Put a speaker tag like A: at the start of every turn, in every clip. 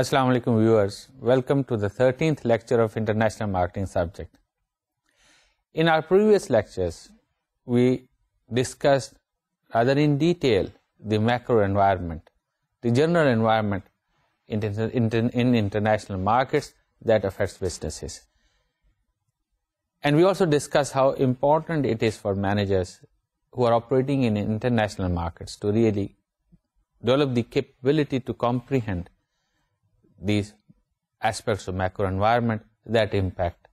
A: Assalamu alaikum viewers. Welcome to the 13th lecture of International Marketing subject. In our previous lectures, we discussed rather in detail the macro environment, the general environment in international markets that affects businesses. And we also discussed how important it is for managers who are operating in international markets to really develop the capability to comprehend these aspects of macro environment that impact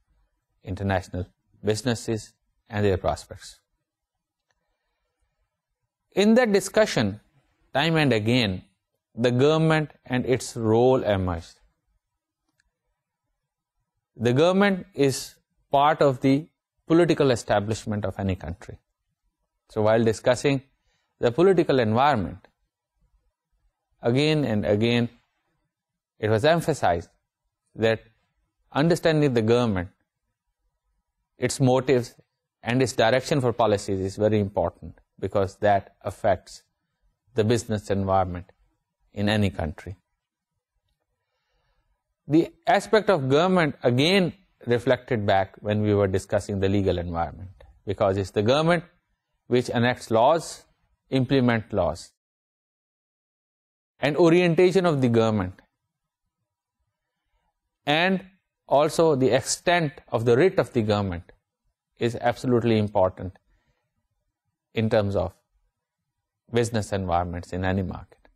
A: international businesses and their prospects. In that discussion, time and again, the government and its role emerged. The government is part of the political establishment of any country. So while discussing the political environment, again and again it was emphasized that understanding the government, its motives and its direction for policies is very important because that affects the business environment in any country. The aspect of government again reflected back when we were discussing the legal environment because it's the government which enacts laws, implement laws. And orientation of the government and also the extent of the writ of the government is absolutely important in terms of business environments in any market.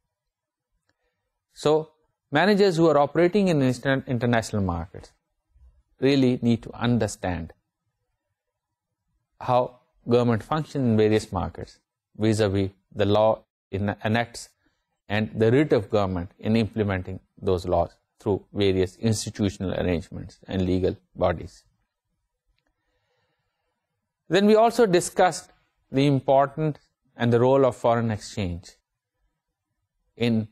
A: So, managers who are operating in international markets really need to understand how government functions in various markets vis-a-vis -vis the law enacts and the writ of government in implementing those laws through various institutional arrangements and legal bodies. Then we also discussed the importance and the role of foreign exchange in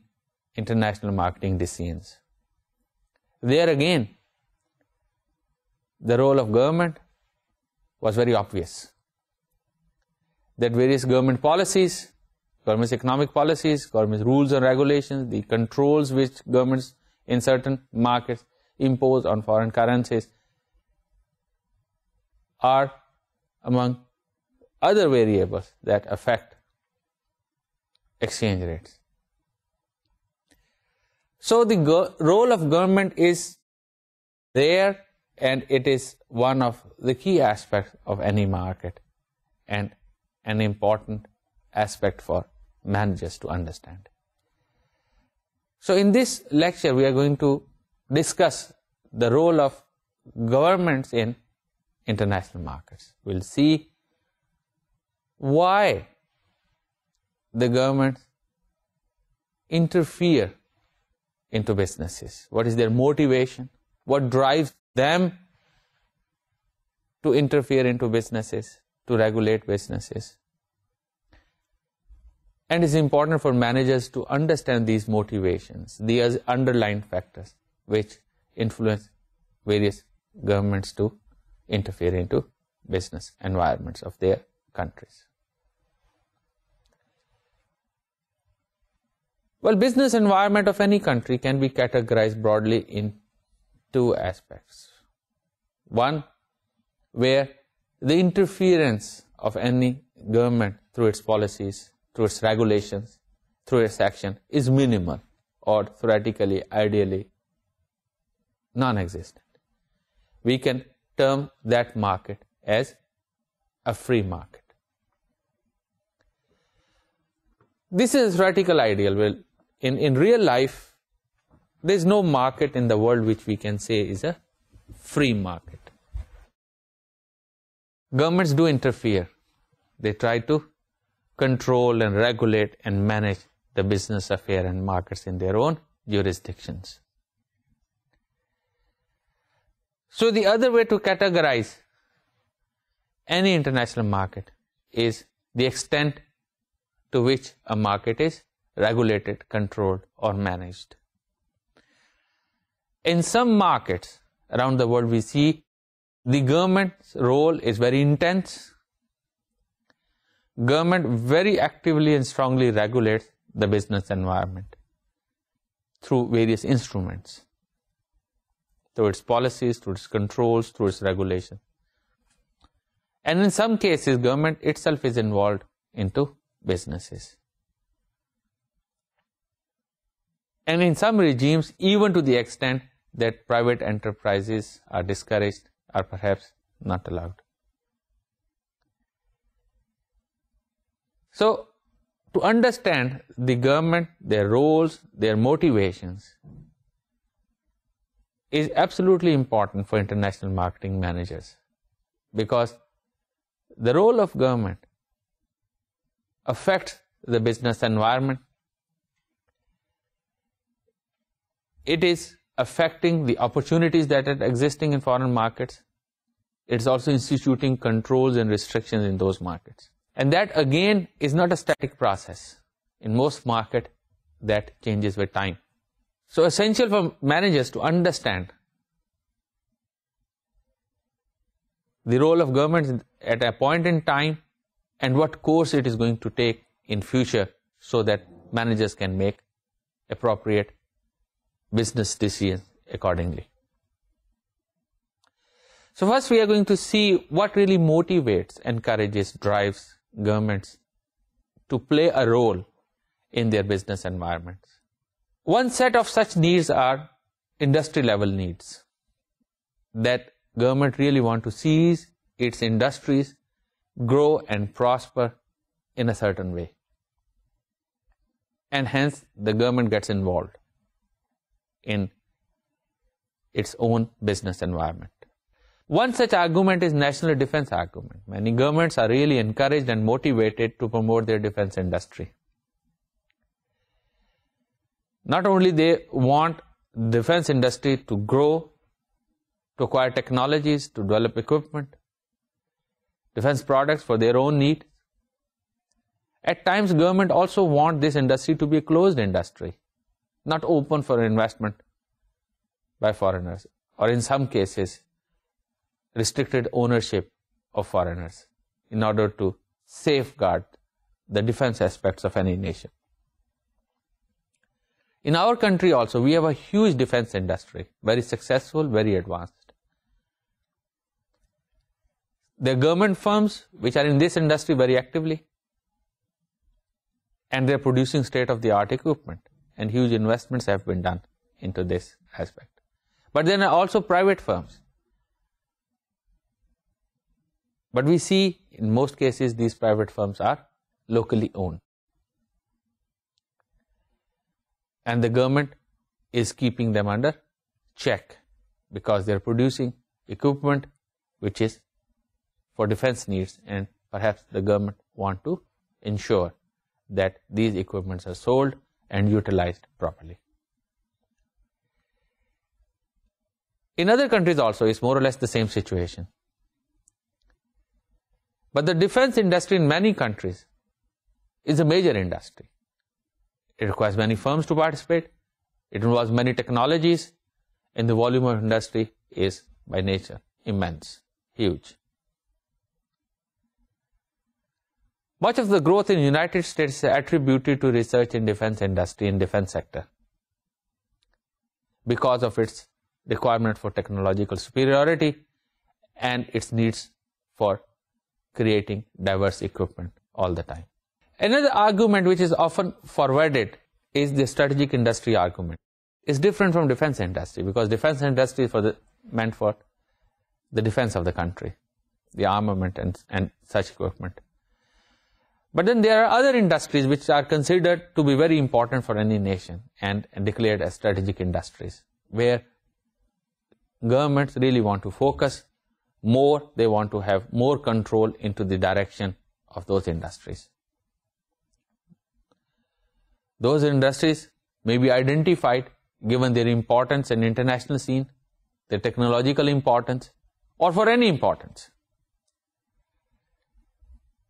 A: international marketing decisions. There again, the role of government was very obvious. That various government policies, government's economic policies, government's rules and regulations, the controls which governments in certain markets imposed on foreign currencies are among other variables that affect exchange rates. So the role of government is there and it is one of the key aspects of any market and an important aspect for managers to understand. So in this lecture we are going to discuss the role of governments in international markets. We will see why the governments interfere into businesses, what is their motivation, what drives them to interfere into businesses, to regulate businesses, and it's important for managers to understand these motivations, these underlying factors which influence various governments to interfere into business environments of their countries. Well, business environment of any country can be categorized broadly in two aspects. One, where the interference of any government through its policies through its regulations, through its action is minimal or theoretically, ideally, non-existent. We can term that market as a free market. This is theoretical ideal. Well, in, in real life, there is no market in the world which we can say is a free market. Governments do interfere. They try to control and regulate and manage the business affair and markets in their own jurisdictions. So the other way to categorize any international market is the extent to which a market is regulated, controlled or managed. In some markets around the world we see the government's role is very intense government very actively and strongly regulates the business environment through various instruments, through its policies, through its controls, through its regulation. And in some cases, government itself is involved into businesses. And in some regimes, even to the extent that private enterprises are discouraged or perhaps not allowed. So, to understand the government, their roles, their motivations is absolutely important for international marketing managers because the role of government affects the business environment. It is affecting the opportunities that are existing in foreign markets. It's also instituting controls and restrictions in those markets. And that again is not a static process. In most market, that changes with time. So essential for managers to understand the role of government at a point in time and what course it is going to take in future so that managers can make appropriate business decisions accordingly. So first we are going to see what really motivates, encourages, drives governments to play a role in their business environments. One set of such needs are industry level needs that government really want to seize its industries grow and prosper in a certain way. And hence the government gets involved in its own business environment. One such argument is national defense argument. Many governments are really encouraged and motivated to promote their defense industry. Not only they want defense industry to grow, to acquire technologies, to develop equipment, defense products for their own need. At times, government also want this industry to be a closed industry, not open for investment by foreigners, or in some cases, restricted ownership of foreigners in order to safeguard the defense aspects of any nation. In our country also, we have a huge defense industry, very successful, very advanced. There are government firms which are in this industry very actively and they are producing state-of-the-art equipment and huge investments have been done into this aspect. But then also private firms but we see in most cases these private firms are locally owned. And the government is keeping them under check because they are producing equipment which is for defense needs and perhaps the government want to ensure that these equipments are sold and utilized properly. In other countries also, it's more or less the same situation. But the defense industry in many countries is a major industry. It requires many firms to participate. It involves many technologies. And the volume of industry is by nature immense, huge. Much of the growth in the United States is attributed to research in defense industry and defense sector because of its requirement for technological superiority and its needs for creating diverse equipment all the time. Another argument which is often forwarded is the strategic industry argument. It's different from defense industry because defense industry is for the, meant for the defense of the country, the armament and, and such equipment. But then there are other industries which are considered to be very important for any nation and, and declared as strategic industries where governments really want to focus more they want to have more control into the direction of those industries. Those industries may be identified given their importance in international scene, their technological importance, or for any importance.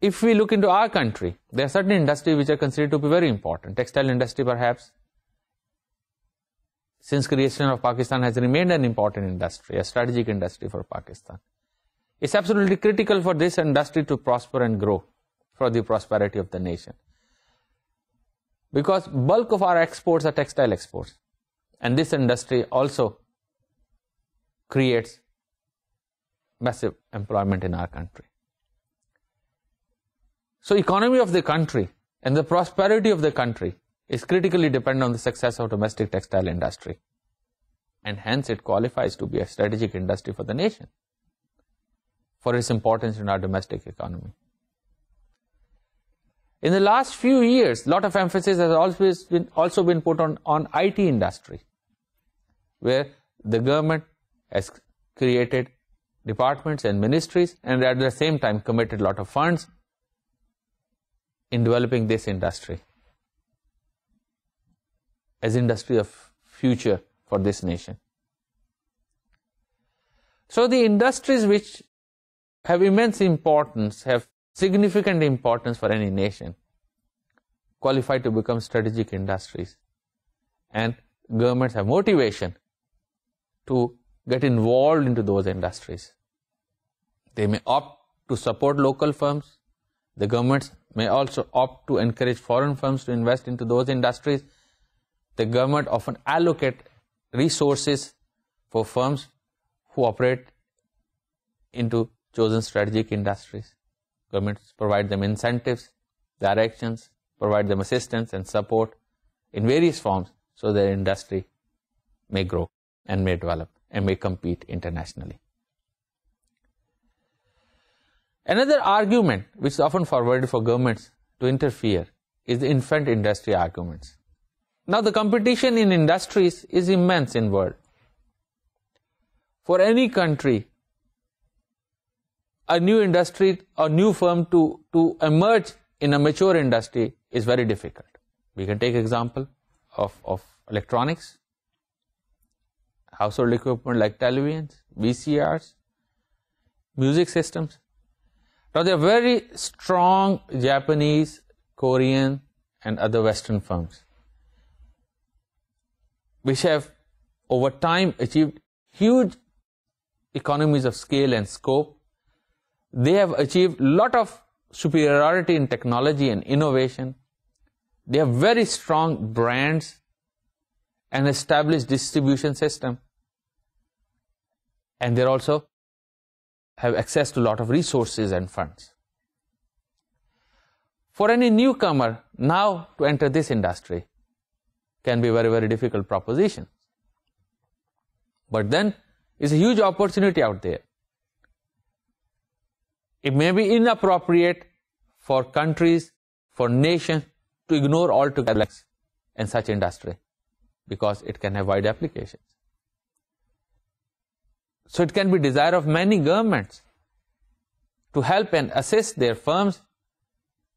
A: If we look into our country, there are certain industries which are considered to be very important. Textile industry perhaps, since creation of Pakistan has remained an important industry, a strategic industry for Pakistan. It's absolutely critical for this industry to prosper and grow for the prosperity of the nation. Because bulk of our exports are textile exports. And this industry also creates massive employment in our country. So economy of the country and the prosperity of the country is critically dependent on the success of domestic textile industry. And hence it qualifies to be a strategic industry for the nation for its importance in our domestic economy. In the last few years, a lot of emphasis has always been, also been put on, on IT industry, where the government has created departments and ministries and at the same time committed a lot of funds in developing this industry as industry of future for this nation. So the industries which have immense importance, have significant importance for any nation, qualify to become strategic industries. And governments have motivation to get involved into those industries. They may opt to support local firms. The governments may also opt to encourage foreign firms to invest into those industries. The government often allocate resources for firms who operate into chosen strategic industries. Governments provide them incentives, directions, provide them assistance and support in various forms so their industry may grow and may develop and may compete internationally. Another argument which is often forwarded for governments to interfere is the infant industry arguments. Now the competition in industries is immense in world. For any country a new industry or new firm to, to emerge in a mature industry is very difficult. We can take example of, of electronics, household equipment like televisions, VCRs, music systems. Now there are very strong Japanese, Korean and other western firms which have over time achieved huge economies of scale and scope they have achieved lot of superiority in technology and innovation. They have very strong brands and established distribution system. And they also have access to a lot of resources and funds. For any newcomer now to enter this industry can be a very, very difficult proposition. But then it's a huge opportunity out there. It may be inappropriate for countries, for nations to ignore altogether in such industry because it can have wide applications. So it can be desire of many governments to help and assist their firms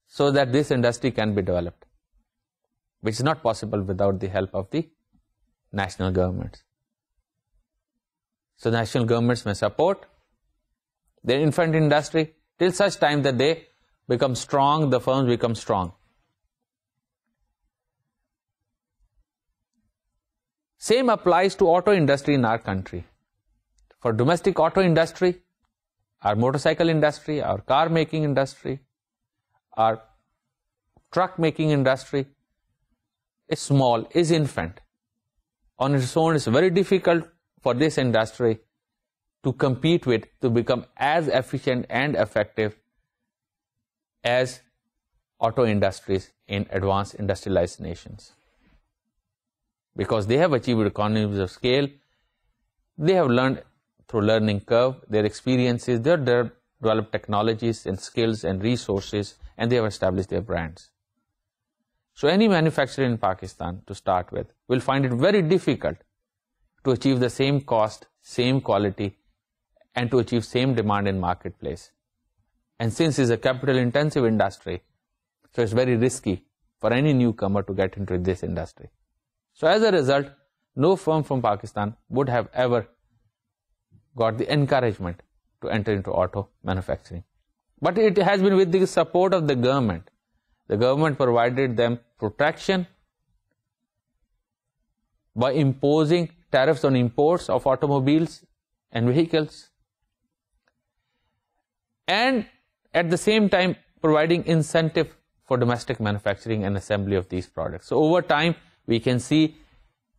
A: so that this industry can be developed, which is not possible without the help of the national governments. So national governments may support the infant industry, till such time that they become strong, the firms become strong. Same applies to auto industry in our country. For domestic auto industry, our motorcycle industry, our car making industry, our truck making industry is small, is infant. On its own, it's very difficult for this industry to compete with to become as efficient and effective as auto industries in advanced industrialized nations. Because they have achieved economies of scale, they have learned through learning curve, their experiences, they have developed technologies and skills and resources, and they have established their brands. So any manufacturer in Pakistan, to start with, will find it very difficult to achieve the same cost, same quality, and to achieve same demand in marketplace. And since it's a capital intensive industry, so it's very risky for any newcomer to get into this industry. So as a result, no firm from Pakistan would have ever got the encouragement to enter into auto manufacturing. But it has been with the support of the government. The government provided them protection by imposing tariffs on imports of automobiles and vehicles and at the same time providing incentive for domestic manufacturing and assembly of these products. So over time, we can see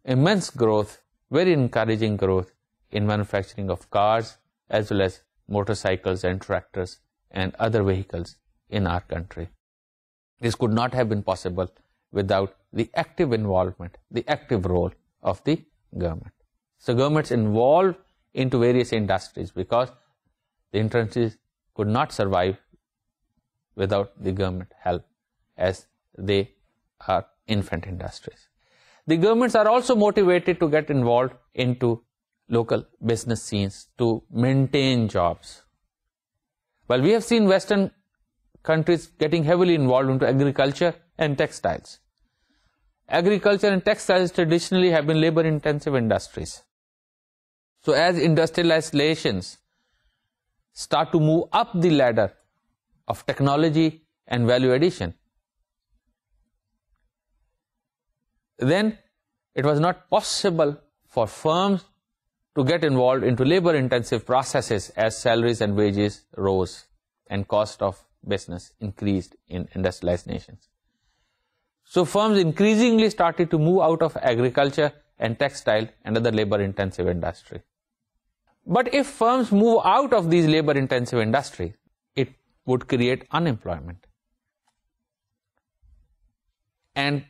A: immense growth, very encouraging growth in manufacturing of cars as well as motorcycles and tractors and other vehicles in our country. This could not have been possible without the active involvement, the active role of the government. So governments involved into various industries because the could not survive without the government help as they are infant industries. The governments are also motivated to get involved into local business scenes to maintain jobs. Well, we have seen Western countries getting heavily involved into agriculture and textiles. Agriculture and textiles traditionally have been labor intensive industries. So as industrializations start to move up the ladder of technology and value addition. Then it was not possible for firms to get involved into labor intensive processes as salaries and wages rose and cost of business increased in industrialized nations. So firms increasingly started to move out of agriculture and textile and other labor intensive industry. But if firms move out of these labor intensive industries, it would create unemployment. And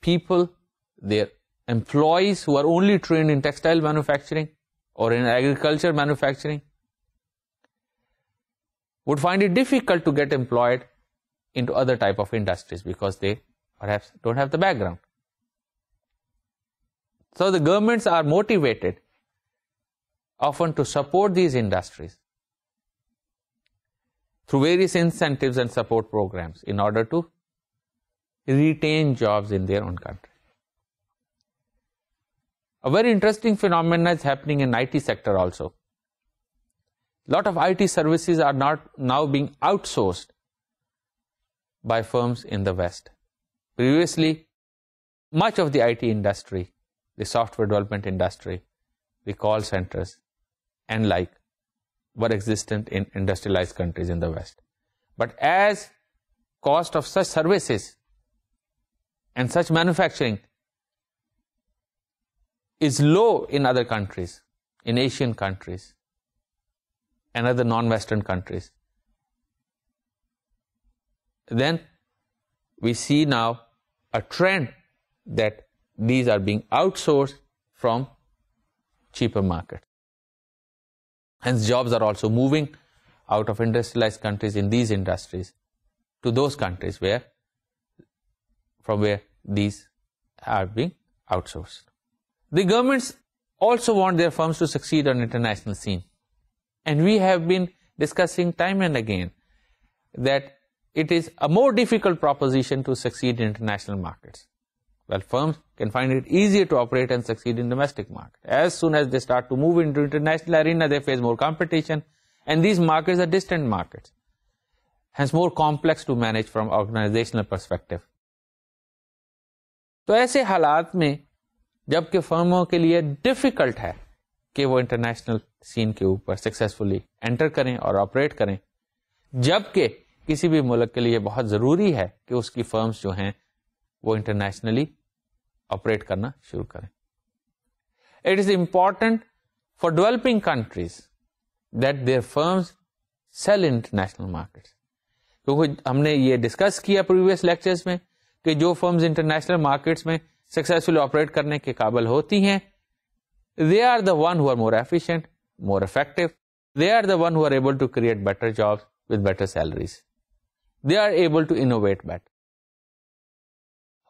A: people, their employees who are only trained in textile manufacturing or in agriculture manufacturing would find it difficult to get employed into other type of industries because they perhaps don't have the background. So the governments are motivated often to support these industries through various incentives and support programs in order to retain jobs in their own country. A very interesting phenomenon is happening in IT sector also. Lot of IT services are not now being outsourced by firms in the West. Previously, much of the IT industry, the software development industry, the call centers, and like were existent in industrialized countries in the West. But as cost of such services and such manufacturing is low in other countries, in Asian countries and other non-Western countries, then we see now a trend that these are being outsourced from cheaper markets. Hence, jobs are also moving out of industrialized countries in these industries to those countries where from where these are being outsourced. The governments also want their firms to succeed on international scene. And we have been discussing time and again that it is a more difficult proposition to succeed in international markets. Well, firms can find it easier to operate and succeed in domestic market. As soon as they start to move into international arena, they face more competition, and these markets are distant markets, hence more complex to manage from organizational perspective. तो ऐसे हालात में जबकि फर्मों के लिए difficult है कि वो इंटरनेशनल सीन के ऊपर सक्सेसफुली एंटर करें और ऑपरेट करें जबकि किसी भी मुल्क के लिए बहुत ज़रूरी है कि उसकी फर्म्स जो हैं वो इंटरनेशनली ऑपरेट करना शुरू करें it is important for developing countries that their firms sell international markets क्योंकि हमने ये डिस्कस किया प्रीवियस लेक्चर्स में कि जो फर्म्स इंटरनेशनल मार्केट्स में सक्सेसफुल ऑपरेट करने के काबिल होती हैं they are the one who are more efficient more effective they are the one who are able to create better jobs with better salaries they are able to innovate better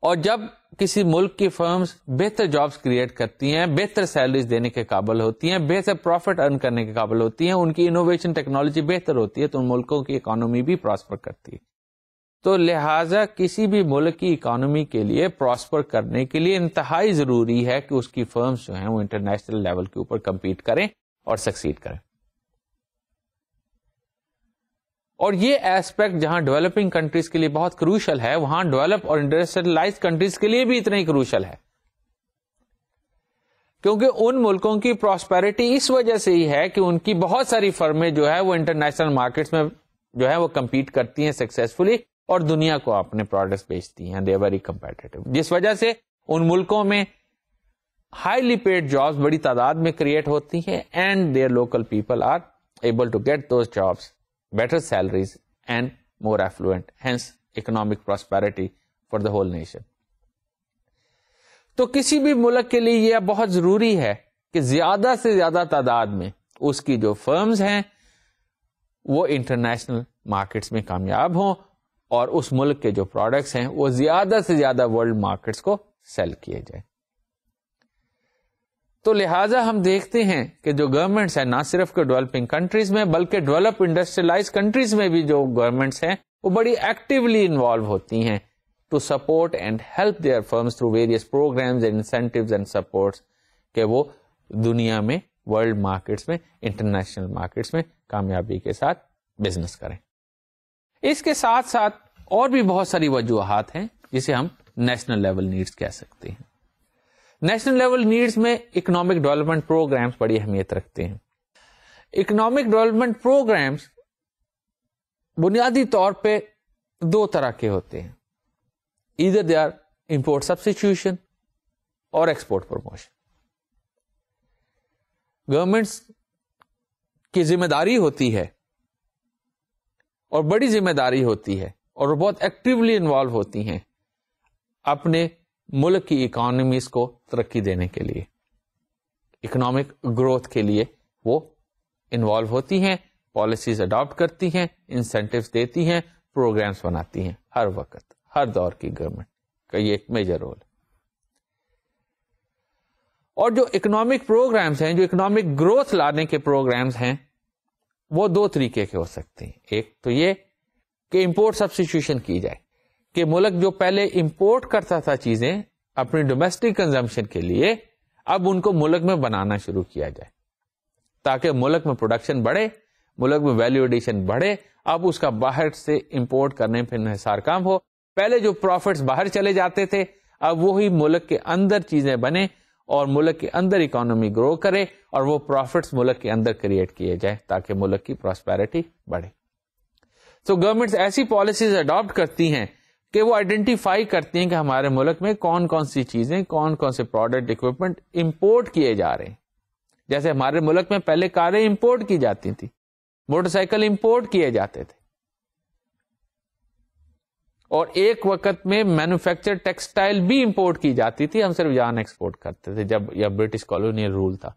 A: और जब किसी मुल्क की फर्म्स बेहतर jobs create करती हैं बेहतर salaries देने के काबिल होती हैं बेहतर प्रॉफिट अर्न करने के काबिल होती हैं उनकी इनोवेशन टेक्नोलॉजी बेहतर होती है तो उन मुल्कों की इकोनॉमी भी प्रॉस्पर करती है तो लिहाजा किसी भी मुल्क की इकोनॉमी के लिए प्रॉस्पर करने के लिए इंतहाई जरूरी है कि उसकी फर्म्स जो हैं वो इंटरनेशनल लेवल के ऊपर कम्पीट करें और सक्सीड करें और ये एस्पेक्ट जहां डेवलपिंग कंट्रीज के लिए बहुत क्रूशल है वहां डेवलप और इंडस्ट्रियलाइज कंट्रीज के लिए भी इतना ही क्रूशल है क्योंकि उन मुल्कों की प्रॉस्पेरिटी इस वजह से ही है कि उनकी बहुत सारी फर्में जो है वो इंटरनेशनल मार्केट्स में जो है वो कम्पीट करती हैं सक्सेसफुली और दुनिया को अपने प्रोडक्ट्स बेचती हैं दे वेरी कंपेटेटिव जिस वजह से उन मुल्कों में हाईली पेड जॉब्स बड़ी तादाद में क्रिएट होती हैं and their local people are able to get those jobs better salaries and more affluent, hence economic prosperity for the whole nation. तो किसी भी मुल्क के लिए यह बहुत जरूरी है कि ज्यादा से ज्यादा तादाद में उसकी जो फर्म्स हैं वो इंटरनेशनल मार्केट्स में कामयाब हों और उस मुल्क के जो प्रोडक्ट्स हैं वो ज्यादा से ज्यादा वर्ल्ड मार्केट्स को सेल किए जाए तो लिहाजा हम देखते हैं कि जो गवर्नमेंट्स हैं ना सिर्फ के डेवलपिंग कंट्रीज में बल्कि डेवलप इंडस्ट्रियलाइज कंट्रीज में भी जो गवर्नमेंट्स हैं वो बड़ी एक्टिवली इन्वॉल्व होती हैं to support and help their firms through various programmes and incentives and supports के वो दुनिया में वर्ल्ड मार्केट्स में इंटरनेशनल मार्केट्स में कामयाबी के साथ बिजनेस करें इसके साथ साथ और भी बहुत सारी वजूहत हैं जिसे हम नेशनल लेवल नीड्स कह सकते हैं नेशनल लेवल नीड्स में इकोनॉमिक डेवलपमेंट प्रोग्राम्स बड़ी अहमियत रखते हैं इकोनॉमिक डेवलपमेंट प्रोग्राम्स बुनियादी तौर पे दो तरह के होते हैं इधर दे आर इंपोर्ट सब्सटीट्यूशन और एक्सपोर्ट प्रमोशन गवर्नमेंट्स की जिम्मेदारी होती है और बड़ी जिम्मेदारी होती है और वो बहुत एक्टिवली इन्वॉल्व होती हैं अपने मुल्क की इकोनॉमीज को तरक्की देने के लिए इकोनॉमिक ग्रोथ के लिए वो इन्वॉल्व होती हैं पॉलिसीज अडॉप्ट करती हैं इंसेंटिव्स देती हैं प्रोग्राम्स बनाती हैं हर वक्त हर दौर की गवर्नमेंट का ये एक मेजर रोल और जो इकोनॉमिक प्रोग्राम्स हैं जो इकोनॉमिक ग्रोथ लाने के प्रोग्राम्स हैं वो दो तरीके के हो सकते हैं एक तो ये कि इंपोर्ट सब्सिट्यूशन की जाए कि मुल्क जो पहले इंपोर्ट करता था चीजें अपनी डोमेस्टिक कंजम्पशन के लिए अब उनको मुल्क में बनाना शुरू किया जाए ताकि मुल्क में प्रोडक्शन बढ़े मुल्क में वैल्यू एडिशन बढ़े अब उसका बाहर से इंपोर्ट करने पर हिसार काम हो पहले जो प्रॉफिट्स बाहर चले जाते थे अब वही मुल्क के अंदर चीजें बने और मुल्क के अंदर इकोनॉमी ग्रो करे और वो प्रॉफिट्स मुल्क के अंदर क्रिएट किए जाए ताकि मुल्क की प्रॉस्पेरिटी बढ़े तो गवर्नमेंट्स ऐसी पॉलिसीज अडॉप्ट करती हैं कि वो आइडेंटिफाई करती हैं कि हमारे मुल्क में कौन कौन सी चीज़ें कौन कौन से प्रोडक्ट इक्विपमेंट इम्पोर्ट किए जा रहे हैं जैसे हमारे मुल्क में पहले कारें इम्पोर्ट की जाती थी मोटरसाइकिल इम्पोर्ट किए जाते थे और एक वक्त में मैन्युफैक्चर टेक्सटाइल भी इंपोर्ट की जाती थी हम सिर्फ जान एक्सपोर्ट करते थे जब यह ब्रिटिश कॉलोनियल रूल था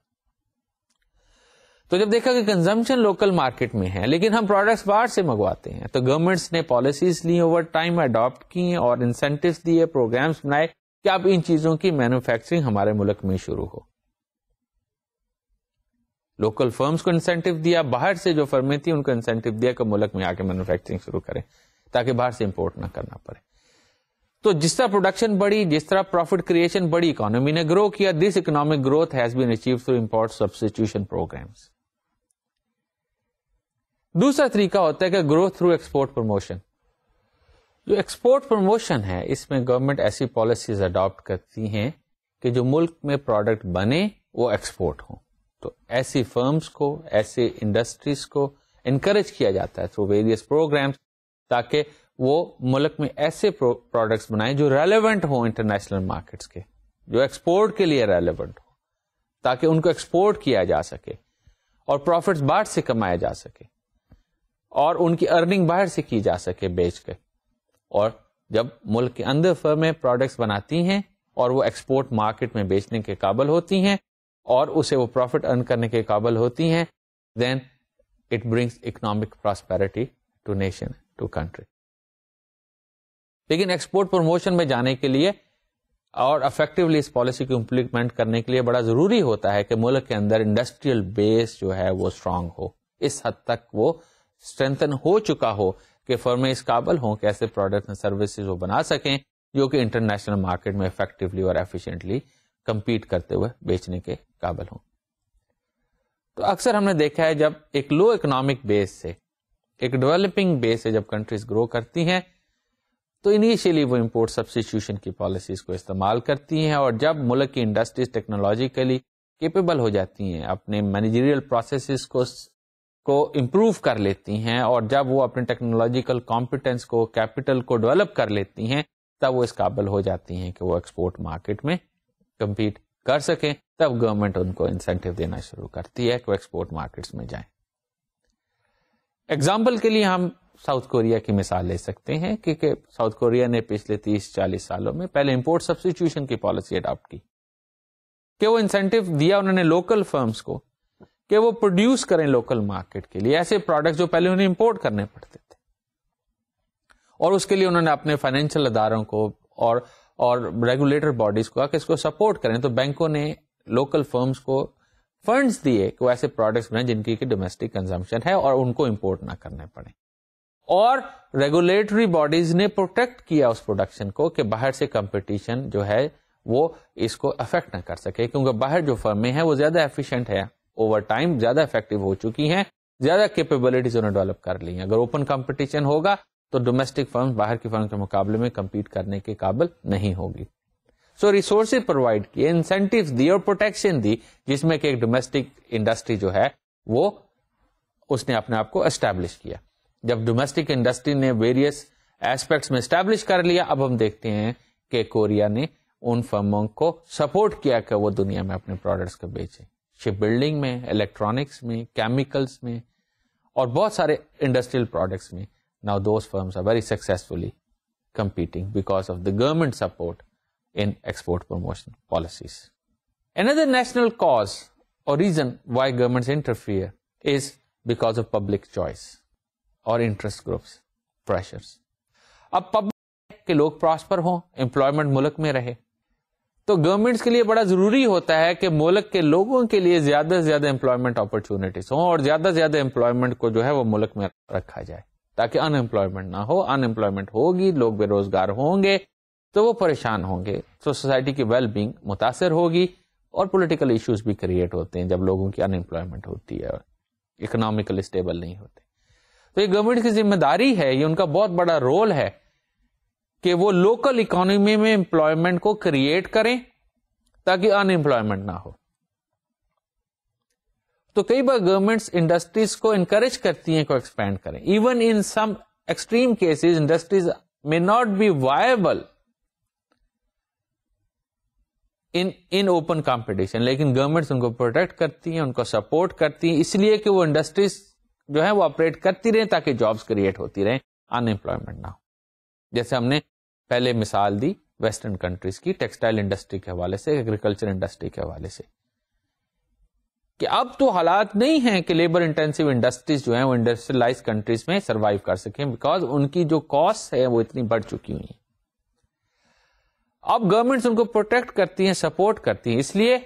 A: तो जब देखा कि कंजम्पशन लोकल मार्केट में है लेकिन हम प्रोडक्ट्स बाहर से मंगवाते हैं तो गवर्नमेंट्स ने पॉलिसीज ली ओवर टाइम अडॉप्ट की और इंसेंटिव दिए प्रोग्राम्स बनाए कि आप इन चीजों की मैन्युफैक्चरिंग हमारे मुल्क में शुरू हो लोकल फर्म्स को इंसेंटिव दिया बाहर से जो फर्में थी उनको इंसेंटिव दिया कि मुल्क में आके मैन्युफैक्चरिंग शुरू करें ताकि बाहर से इंपोर्ट ना करना पड़े तो जिस तरह प्रोडक्शन बढ़ी जिस तरह प्रॉफिट क्रिएशन बड़ी इकोनॉमी ने ग्रो किया this economic growth has been achieve through import substitution programmes दूसरा तरीका होता है कि ग्रोथ थ्रू एक्सपोर्ट प्रमोशन जो एक्सपोर्ट प्रमोशन है इसमें गवर्नमेंट ऐसी पॉलिसीज अडॉप्ट करती हैं कि जो मुल्क में प्रोडक्ट बने वो एक्सपोर्ट हो तो ऐसी फर्म्स को ऐसे इंडस्ट्रीज को इनकरेज किया जाता है थ्रू वेरियस प्रोग्राम्स ताकि वो मुल्क में ऐसे प्रोडक्ट्स बनाए जो रेलेवेंट हो इंटरनेशनल मार्केट्स के जो एक्सपोर्ट के लिए रेलेवेंट हो ताकि उनको एक्सपोर्ट किया जा सके और प्रॉफिट्स बाढ़ से कमाया जा सके और उनकी अर्निंग बाहर से की जा सके बेच कर और जब मुल्क के अंदर फर्में प्रोडक्ट्स बनाती हैं और वो एक्सपोर्ट मार्केट में बेचने के काबिल होती हैं और उसे वो प्रॉफिट अर्न करने के काबिल होती हैं then it brings economic prosperity to nation to country लेकिन एक्सपोर्ट प्रमोशन में जाने के लिए और अफेक्टिवली इस पॉलिसी को इम्प्लीमेंट करने के लिए बड़ा जरूरी होता है कि मुल्क के अंदर इंडस्ट्रियल बेस जो है वो स्ट्रांग हो इस हद तक वो स्ट्रेंथन हो चुका हो कि फर्में इस काबल हों कि ऐसे प्रोडक्ट्स एंड सर्विसेज वो बना सकें जो कि इंटरनेशनल मार्केट में इफेक्टिवली और एफिशिएंटली कम्पीट करते हुए बेचने के काबल हों तो अक्सर हमने देखा है जब एक लो इकोनॉमिक बेस से एक डेवलपिंग बेस से जब कंट्रीज ग्रो करती हैं तो इनिशियली वो इम्पोर्ट सब्सटीट्यूशन की पॉलिसीज को इस्तेमाल करती हैं और जब मुल्क की इंडस्ट्रीज टेक्नोलॉजिकली केपेबल हो जाती हैं अपने मैनेजरियल प्रोसेस को को इम्प्रूव कर लेती हैं और जब वो अपने टेक्नोलॉजिकल कॉम्पिटेंस को कैपिटल को डेवलप कर लेती हैं तब वो इस काबिल हो जाती हैं कि वो एक्सपोर्ट मार्केट में कम्पीट कर सकें तब गवर्नमेंट उनको इंसेंटिव देना शुरू करती है कि वो एक्सपोर्ट मार्केट्स में जाएं एग्जाम्पल के लिए हम साउथ कोरिया की मिसाल ले सकते हैं क्योंकि साउथ कोरिया ने पिछले 30-40 सालों में पहले इंपोर्ट सब्सटीट्यूशन की पॉलिसी अडॉप्ट की कि वो इंसेंटिव दिया उन्होंने लोकल फर्म्स को कि वो प्रोड्यूस करें लोकल मार्केट के लिए ऐसे प्रोडक्ट जो पहले उन्हें इंपोर्ट करने पड़ते थे और उसके लिए उन्होंने अपने फाइनेंशियल अदारों को और और रेगुलेटर बॉडीज को कि इसको सपोर्ट करें तो बैंकों ने लोकल फर्म्स को फंड्स दिए कि वो ऐसे प्रोडक्ट्स बनाए जिनकी की डोमेस्टिक कंजम्पशन है और उनको इंपोर्ट ना करने पड़े और रेगुलेटरी बॉडीज ने प्रोटेक्ट किया उस प्रोडक्शन को कि बाहर से कंपटीशन जो है वो इसको अफेक्ट ना कर सके क्योंकि बाहर जो फर्में हैं वो ज्यादा एफिशिएंट है ओवर टाइम ज्यादा इफेक्टिव हो चुकी हैं ज्यादा कैपेबिलिटीज उन्हें डेवलप कर ली हैं अगर ओपन कंपटीशन होगा तो डोमेस्टिक फर्म बाहर की फर्म के मुकाबले में कम्पीट करने के काबिल नहीं होगी सो रिसोर्सेज प्रोवाइड किए इंसेंटिव दिए और प्रोटेक्शन दी जिसमें कि एक डोमेस्टिक इंडस्ट्री जो है वो उसने अपने आप को एस्टेब्लिश किया जब डोमेस्टिक इंडस्ट्री ने वेरियस एस्पेक्ट्स में स्टैब्लिश कर लिया अब हम देखते हैं कि कोरिया ने उन फर्मों को सपोर्ट किया कि वो दुनिया में अपने प्रोडक्ट्स को बेचें शिप building, में electronics, में chemicals, में और बहुत सारे इंडस्ट्रियल प्रोडक्ट्स में now those firms are very successfully competing because of the government support in export promotion policies. Another national cause or reason why governments interfere is because of public choice or interest groups, pressures. अब public के लोग prosper हों, employment मुल्क में तो governments के लिए बड़ा जरूरी होता है कि मुल्क के लोगों के लिए ज्यादा से ज्यादा एम्प्लॉयमेंट अपॉर्चुनिटीज हों और ज्यादा से ज्यादा एम्प्लॉयमेंट को जो है वो मुल्क में रखा जाए ताकि अनएम्प्लॉयमेंट ना हो अनएम्प्लॉयमेंट होगी लोग बेरोजगार होंगे तो वो परेशान होंगे तो सोसाइटी की वेल बींग मुतासर होगी और पोलिटिकल इश्यूज भी क्रिएट होते हैं जब लोगों की अनएम्प्लॉयमेंट होती है और इकोनॉमिकल स्टेबल नहीं होते तो ये गवर्नमेंट की जिम्मेदारी है ये उनका बहुत बड़ा रोल है कि वो लोकल इकोनॉमी में एम्प्लॉयमेंट को क्रिएट करें ताकि अनएम्प्लॉयमेंट ना हो तो कई बार गवर्नमेंट्स इंडस्ट्रीज को इनकरेज करती हैं को एक्सपेंड करें even in some extreme cases industries may not be viable in in open competition लेकिन गवर्नमेंट्स उनको प्रोटेक्ट करती हैं उनको सपोर्ट करती हैं इसलिए कि वो इंडस्ट्रीज जो है वो ऑपरेट करती रहे ताकि जॉब्स क्रिएट होती रहे अनएम्प्लॉयमेंट ना हो जैसे हमने पहले मिसाल दी वेस्टर्न कंट्रीज की टेक्सटाइल इंडस्ट्री के हवाले से एग्रीकल्चर इंडस्ट्री के हवाले से कि अब तो हालात नहीं है कि लेबर इंटेंसिव इंडस्ट्रीज जो है वो इंडस्ट्रियलाइज कंट्रीज में सर्वाइव कर सकें बिकॉज उनकी जो कॉस्ट है वो इतनी बढ़ चुकी हुई है अब गवर्नमेंट्स उनको प्रोटेक्ट करती हैं सपोर्ट करती हैं इसलिए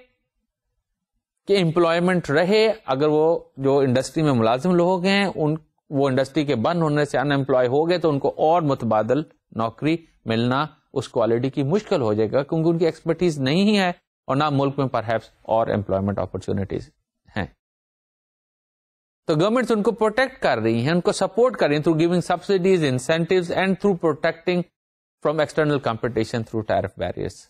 A: कि एम्प्लॉयमेंट रहे अगर वो जो इंडस्ट्री में मुलाजिम लोग हैं उन वो इंडस्ट्री के बंद होने से अनएम्प्लॉय हो गए तो उनको और मुतबादल नौकरी मिलना उस क्वालिटी की मुश्किल हो जाएगा क्योंकि उनकी एक्सपर्टीज नहीं ही है और ना मुल्क में पर और एम्प्लॉयमेंट अपॉर्चुनिटीज हैं तो गवर्नमेंट्स उनको प्रोटेक्ट कर रही हैं उनको सपोर्ट कर रही हैं through giving subsidies incentive and through protecting from external competition through tariff barriers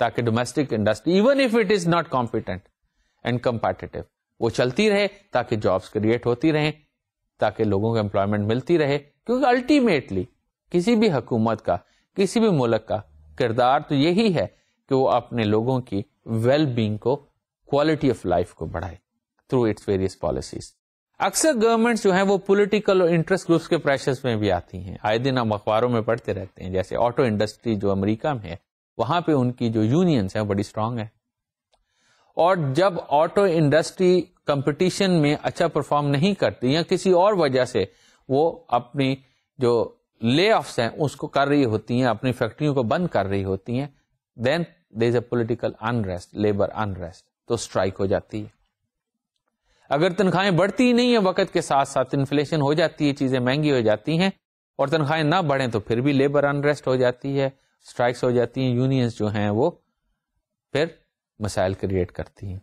A: ताकि domestic industry even if it is not competent and competitive वो चलती रहे ताकि जॉब्स क्रिएट होती रहें ताकि लोगों को एम्प्लॉयमेंट मिलती रहे क्योंकि अल्टीमेटली किसी भी हुकूमत का किसी भी मुल्क का किरदार तो यही है कि वो अपने लोगों की वेल बींग को क्वालिटी ऑफ लाइफ को बढ़ाए थ्रू इट्स वेरियस पॉलिसीज अक्सर गवर्नमेंट्स जो है वो पॉलिटिकल और इंटरेस्ट ग्रुप्स के प्रेशर्स में भी आती हैं आए दिन हम अखबारों में पढ़ते रहते हैं जैसे ऑटो इंडस्ट्री जो अमेरिका में है वहां पे उनकी जो यूनियंस हैं बड़ी स्ट्रांग है और जब ऑटो इंडस्ट्री कंपटीशन में अच्छा परफॉर्म नहीं करती या किसी और वजह से वो अपनी जो ले ऑफ्स हैं उसको कर रही होती हैं अपनी फैक्ट्रियों को बंद कर रही होती हैं then there is a political unrest labour unrest तो स्ट्राइक हो जाती है अगर तनख्वाहें बढ़ती ही नहीं है वक्त के साथ साथ इन्फ्लेशन हो जाती है चीजें महंगी हो जाती हैं और तनख्वाहें ना बढ़े तो फिर भी लेबर अनरेस्ट हो जाती है स्ट्राइक्स हो जाती हैं यूनियंस जो हैं वो फिर मसाइल क्रिएट करती हैं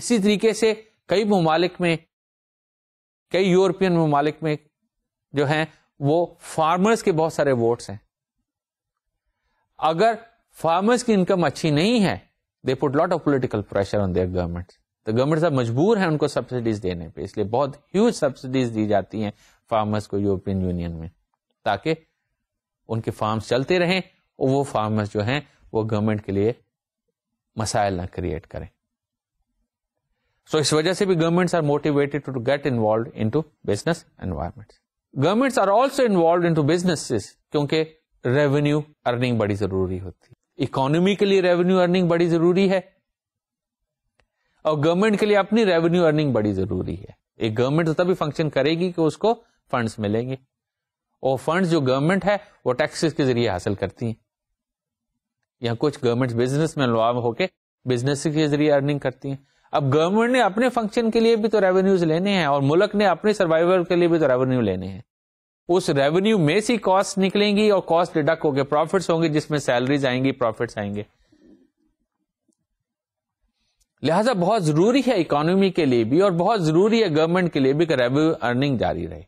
A: इसी तरीके से कई ममालिक में कई यूरोपियन ममालिक में जो हैं वो फार्मर्स के बहुत सारे वोट्स हैं अगर फार्मर्स की इनकम अच्छी नहीं है they put lot of political pressure on their government तो गवर्नमेंट साहब मजबूर है उनको सब्सिडीज देने पे इसलिए बहुत ह्यूज सब्सिडीज दी जाती हैं फार्मर्स को यूरोपियन यूनियन में ताकि उनके फार्म चलते रहें और वो फार्मर्स जो हैं वो गवर्नमेंट के लिए मसाइल ना क्रिएट करें सो so, इस वजह से भी governments are motivated to get involve into business environment governments are also involve into businesses क्योंकि रेवेन्यू अर्निंग बड़ी जरूरी होती है इकोनॉमी के लिए रेवेन्यू अर्निंग बड़ी जरूरी है और गवर्नमेंट के लिए अपनी रेवेन्यू अर्निंग बड़ी जरूरी है एक गवर्नमेंट तो तभी फंक्शन करेगी कि उसको फंड्स मिलेंगे और फंड्स जो गवर्नमेंट है वो टैक्सेस के जरिए हासिल करती है या कुछ गवर्नमेंट बिजनेस में इन्वॉल्व होके बिजनेस के जरिए अर्निंग करती हैं अब गवर्नमेंट ने अपने फंक्शन के लिए भी तो रेवेन्यूज लेने हैं और मुल्क ने अपने सर्वाइवल के लिए भी तो रेवेन्यू लेने हैं उस रेवेन्यू में से कॉस्ट निकलेंगी और कॉस्ट डिडक्ट होके प्रॉफिट्स होंगे जिसमें सैलरीज आएंगी प्रॉफिट्स आएंगे लिहाजा बहुत जरूरी है इकोनॉमी के लिए भी और बहुत जरूरी है गवर्नमेंट के लिए भी कि रेवेन्यू अर्निंग जारी रहे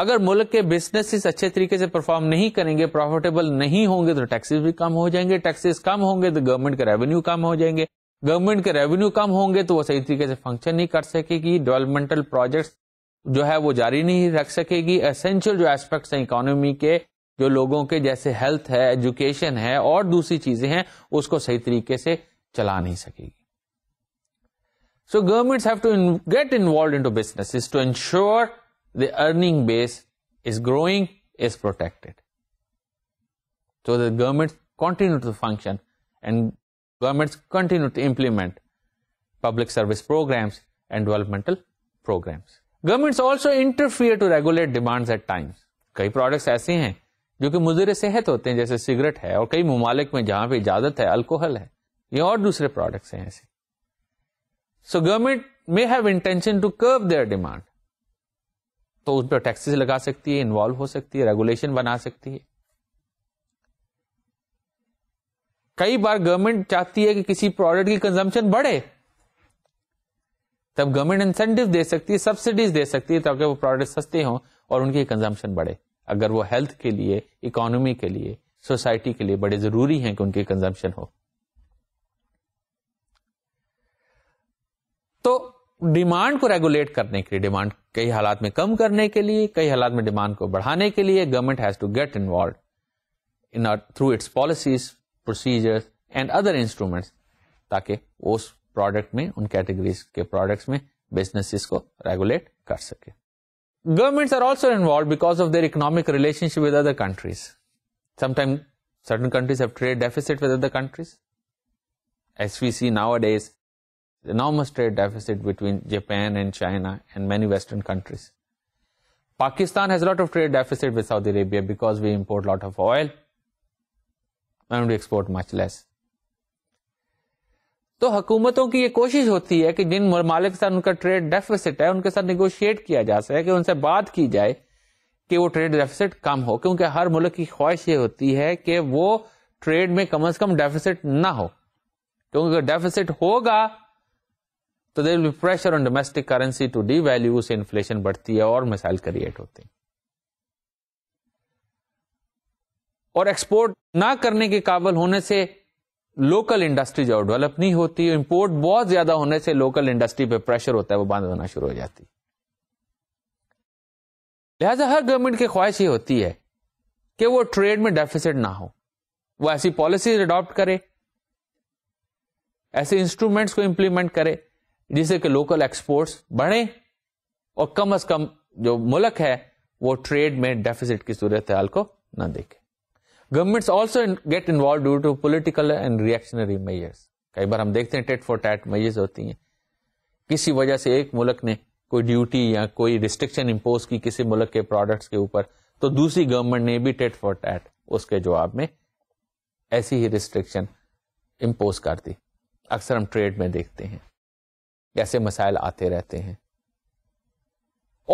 A: अगर मुल्क के बिजनेसेस अच्छे तरीके से परफॉर्म नहीं करेंगे प्रॉफिटेबल नहीं होंगे तो टैक्सेस भी कम हो जाएंगे टैक्सेस कम होंगे तो गवर्नमेंट का रेवेन्यू कम हो जाएंगे गवर्नमेंट के रेवेन्यू कम होंगे तो वो सही तरीके से फंक्शन नहीं कर सकेगी डेवलपमेंटल प्रोजेक्ट्स जो है वो जारी नहीं रख सकेगी एसेंशियल जो एस्पेक्ट्स हैं इकोनॉमी के जो लोगों के जैसे हेल्थ है एजुकेशन है और दूसरी चीजें हैं उसको सही तरीके से चला नहीं सकेगी so governments have to get involve in to business to ensure the earning base is growing is protected. So the governments continue to function and governments continue to implement public service programs and developmental programs. Governments also interfere to regulate demands at times. कई products ऐसे हैं जो कि मुजर सेहत होते हैं जैसे cigarette है और कई ममालिक में जहां पे इजाजत है अल्कोहल है ये और दूसरे प्रोडक्ट्स हैं ऐसे so government may have intention to curb their demand तो उन पर टैक्सेस लगा सकती है इन्वॉल्व हो सकती है रेगुलेशन बना सकती है कई बार गवर्नमेंट चाहती है कि किसी प्रोडक्ट की कंजम्पशन बढ़े तब गवर्नमेंट इंसेंटिव दे सकती है सब्सिडीज दे सकती है ताकि वो प्रोडक्ट सस्ते हों और उनकी कंजम्पशन बढ़े अगर वो हेल्थ के लिए इकोनॉमी के लिए सोसाइटी के लिए बड़े जरूरी हैं कि उनकी कंजम्पशन हो तो डिमांड को रेगुलेट करने के लिए डिमांड कई हालात में कम करने के लिए कई हालात में डिमांड को बढ़ाने के लिए government has to get involve in through its policies procedures and other instruments ताकि उस प्रोडक्ट में उन कैटेगरीज के प्रोडक्ट्स में बिजनेसेस को रेगुलेट कर सके governments are also involve because of their economic relationship with other countries sometime certain countries have trade deficit with other countries as we see nowadays enormous trade deficit between Japan and China and many Western countries. Pakistan has a lot of trade deficit with Saudi Arabia because we import a lot of oil and we export much less. तो हुकूमतों की ये कोशिश होती है कि जिन ममालिक के साथ उनका ट्रेड डेफिसिट है उनके साथ निगोशिएट किया जा सके कि उनसे बात की जाए कि वो ट्रेड डेफिसिट कम हो क्योंकि हर मुल्क की ख्वाहिश ये होती है कि वो ट्रेड में कम से कम डेफिसिट ना हो क्योंकि अगर डेफिसिट होगा तो there be pressure on domestic currency to devalue से इन्फ्लेशन बढ़ती है और मिसाइल क्रिएट होती है और एक्सपोर्ट ना करने के काबल होने से लोकल इंडस्ट्री जो डेवलप नहीं होती इंपोर्ट बहुत ज्यादा होने से लोकल इंडस्ट्री पे प्रेशर होता है वो बंद होना शुरू हो जाती लिहाजा हर गवर्नमेंट की ख्वाहिश ये होती है कि वो ट्रेड में डेफिसिट ना हो वो ऐसी पॉलिसीज अडॉप्ट करे ऐसे इंस्ट्रूमेंट्स को इंप्लीमेंट करे जिससे कि लोकल एक्सपोर्ट्स बढ़े और कम अज कम जो मुल्क है वो ट्रेड में डेफिसिट की सूरत हाल को ना देखे governments also get involve due to political and reactionary measures कई बार हम देखते हैं टेट फॉर टैट मेजर्स होती हैं किसी वजह से एक मुल्क ने कोई ड्यूटी या कोई रिस्ट्रिक्शन इम्पोज की किसी मुल्क के प्रोडक्ट्स के ऊपर तो दूसरी गवर्नमेंट ने भी टेट फॉर टैट उसके जवाब में ऐसी ही रिस्ट्रिक्शन इम्पोज कर दी अक्सर हम ट्रेड में देखते हैं ऐसे मसाइल आते रहते हैं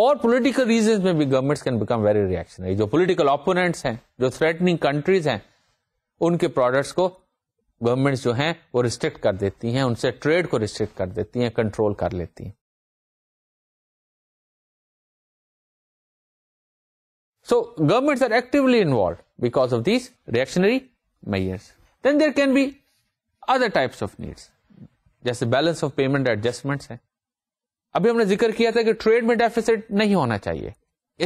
A: और पॉलिटिकल रीजन में भी governments can become very reactionary जो पॉलिटिकल ओपोनेंट्स हैं जो थ्रेटनिंग कंट्रीज हैं उनके प्रोडक्ट्स को गवर्नमेंट्स जो हैं वो रिस्ट्रिक्ट कर देती हैं उनसे ट्रेड को रिस्ट्रिक्ट कर देती हैं कंट्रोल कर लेती हैं So governments are actively involved because of these reactionary measures. Then there can be other types of needs. जैसे बैलेंस ऑफ पेमेंट एडजस्टमेंट्स हैं अभी हमने जिक्र किया था कि ट्रेड में डेफिसिट नहीं होना चाहिए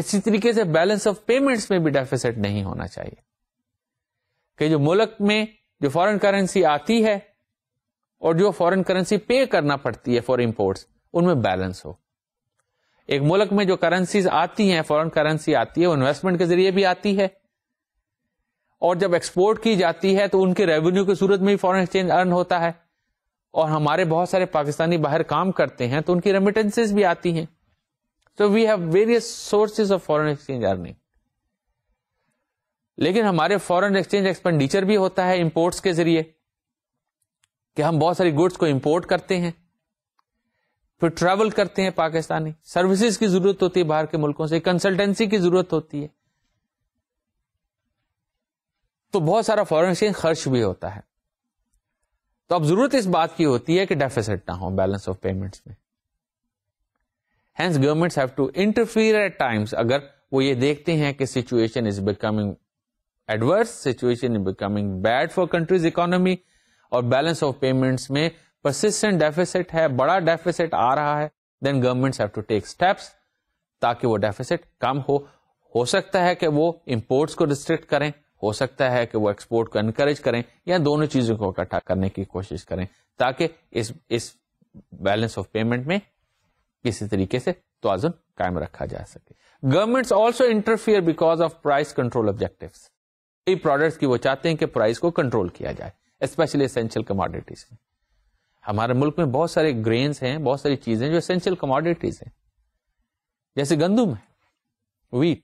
A: इसी तरीके से बैलेंस ऑफ पेमेंट्स में भी डेफिसिट नहीं होना चाहिए कि जो मुल्क में जो फॉरेन करेंसी आती है और जो फॉरेन करेंसी पे करना पड़ती है फॉर इंपोर्ट्स उनमें बैलेंस हो एक मुल्क में जो करेंसीज आती हैं फॉरेन करेंसी आती है वो इन्वेस्टमेंट के जरिए भी आती है और जब एक्सपोर्ट की जाती है तो उनके रेवेन्यू की सूरत में भी फॉरेन एक्सचेंज अर्न होता है और हमारे बहुत सारे पाकिस्तानी बाहर काम करते हैं तो उनकी रेमिटेंसेज भी आती हैं तो we have various sources of foreign exchange earning लेकिन हमारे फॉरन एक्सचेंज एक्सपेंडिचर भी होता है इंपोर्ट्स के जरिए कि हम बहुत सारी गुड्स को इंपोर्ट करते हैं फिर ट्रेवल करते हैं पाकिस्तानी सर्विसेज की जरूरत होती है बाहर के मुल्कों से कंसल्टेंसी की जरूरत होती है तो बहुत सारा फॉरन एक्सचेंज खर्च भी होता है तो अब जरूरत इस बात की होती है कि डेफिसिट ना हो बैलेंस ऑफ पेमेंट्स में hence governments have to interfere at times अगर वो ये देखते हैं कि situation is becoming adverse situation is becoming bad for country's economy और बैलेंस ऑफ पेमेंट्स में परसिस्टेंट डेफिसिट है बड़ा डेफिसिट आ रहा है then governments have to take steps ताकि वो डेफिसिट कम हो हो सकता है कि वो इंपोर्ट्स को रिस्ट्रिक्ट करें हो सकता है कि वो एक्सपोर्ट को इनकरेज करें या दोनों चीजों को इकट्ठा करने की कोशिश करें ताकि इस इस बैलेंस ऑफ पेमेंट में किसी तरीके से तोजन कायम रखा जा सके governments also interfere because of price control objective कई प्रोडक्ट्स की वो चाहते हैं कि प्राइस को कंट्रोल किया जाए स्पेशली एसेंशियल कमोडिटीज में हमारे मुल्क में बहुत सारे ग्रेन्स हैं बहुत सारी चीजें जो एसेंशियल कमोडिटीज हैं जैसे गंदुम है wheat